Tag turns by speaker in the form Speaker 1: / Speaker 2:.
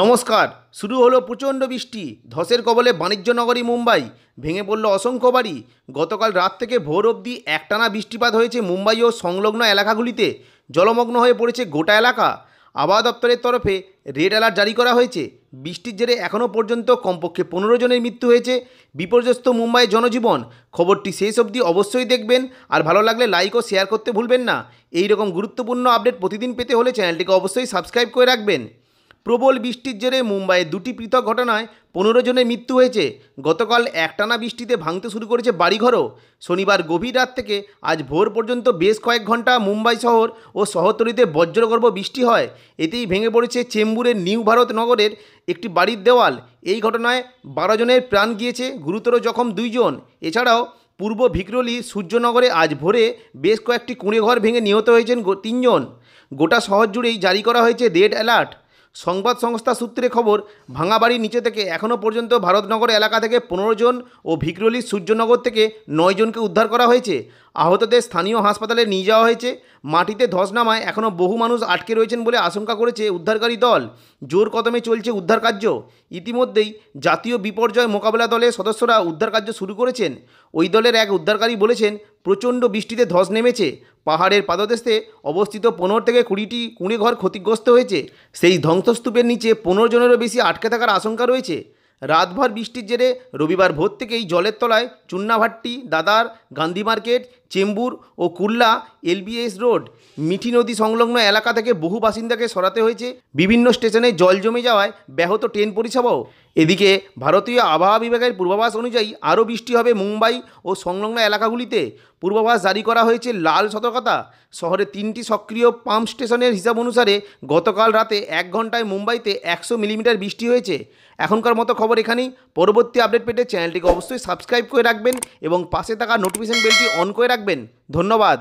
Speaker 1: নমস্কার শুরু হলো প্রচণ্ড বৃষ্টি ধসের কবলে বাণিজ্য নগরী মুম্বাই ভেঙে পড়ল অসংখ্য বাড়ি গতকাল রাত থেকে ভোর অবধি একটানা বৃষ্টিপাত হয়েছে মুম্বাই ও সংলগ্ন এলাকাগুলিতে জলমগ্ন হয়ে পড়েছে গোটা এলাকা আবহাওয়া দপ্তরের তরফে রেড অ্যালার্ট জারি করা হয়েছে বৃষ্টির জেরে এখনও পর্যন্ত কমপক্ষে পনেরো জনের মৃত্যু হয়েছে বিপর্যস্ত মুম্বাইয়ের জনজীবন খবরটি শেষ অবধি অবশ্যই দেখবেন আর ভালো লাগলে লাইক ও শেয়ার করতে ভুলবেন না এই রকম গুরুত্বপূর্ণ আপডেট প্রতিদিন পেতে হলে চ্যানেলটিকে অবশ্যই সাবস্ক্রাইব করে রাখবেন প্রবল বৃষ্টির জেরে মুম্বাইয়ে দুটি পৃথক ঘটনায় পনেরো জনের মৃত্যু হয়েছে গতকাল একটানা বৃষ্টিতে ভাঙতে শুরু করেছে বাড়িঘরও শনিবার গভীর রাত থেকে আজ ভোর পর্যন্ত বেশ কয়েক ঘন্টা মুম্বাই শহর ও শহরতলিতে বজ্রগর্ভ বৃষ্টি হয় এতেই ভেঙে পড়েছে চেম্বুরের নিউ ভারত নগরের একটি বাড়ির দেওয়াল এই ঘটনায় বারো জনের প্রাণ গিয়েছে গুরুতর জখম দুইজন এছাড়াও পূর্ব ভিকরলি সূর্যনগরে আজ ভোরে বেশ কয়েকটি কুঁড়ে ঘর ভেঙে নিহত হয়েছেন তিনজন গোটা শহর জুড়েই জারি করা হয়েছে রেড অ্যালার্ট সংবাদ সংস্থা সূত্রে খবর ভাঙাবাড়ির নিচে থেকে এখনও পর্যন্ত ভারতনগর এলাকা থেকে পনেরো জন ও ভিকরলি সূর্যনগর থেকে নয় জনকে উদ্ধার করা হয়েছে আহতদের স্থানীয় হাসপাতালে নিয়ে যাওয়া হয়েছে মাটিতে ধস নামায় এখনও বহু মানুষ আটকে রয়েছেন বলে আশঙ্কা করেছে উদ্ধারকারী দল জোর কদমে চলছে উদ্ধার কার্য ইতিমধ্যেই জাতীয় বিপর্যয় মোকাবেলা দলের সদস্যরা উদ্ধার কার্য শুরু করেছেন ওই দলের এক উদ্ধারকারী বলেছেন প্রচণ্ড বৃষ্টিতে ধস নেমেছে পাহাড়ের পাদদেশে অবস্থিত পনেরো থেকে কুড়িটি কুঁড়ে ঘর ক্ষতিগ্রস্ত হয়েছে সেই ধ্বংসস্তূপের নিচে পনেরো জনেরও বেশি আটকে থাকার আশঙ্কা রয়েছে রাতভর বৃষ্টির জেরে রবিবার ভোর থেকেই জলের তলায় চুন্নাভাট্টি দাদার গান্ধী মার্কেট চেম্বুর ও কুল্লা এলবিএস রোড মিঠি নদী সংলগ্ন এলাকা থেকে বহু বাসিন্দাকে সরাতে হয়েছে বিভিন্ন স্টেশনে জল জমে যাওয়ায় ব্যাহত ট্রেন পরিষেবাও এদিকে ভারতীয় আবহাওয়া বিভাগের পূর্বাভাস অনুযায়ী আরও বৃষ্টি হবে মুম্বাই ও সংলগ্ন এলাকাগুলিতে পূর্বাভাস জারি করা হয়েছে লাল সতর্কতা শহরে তিনটি সক্রিয় পাম্প স্টেশনের হিসাব অনুসারে গতকাল রাতে এক ঘন্টায় মুম্বাইতে একশো মিলিমিটার বৃষ্টি হয়েছে এখনকার মতো খবর খবর এখানেই পরবর্তী আপডেট পেতে চ্যানেলটিকে অবশ্যই সাবস্ক্রাইব করে রাখবেন এবং পাশে থাকা নোটিফিকেশন বেলটি অন করে রাখবেন ধন্যবাদ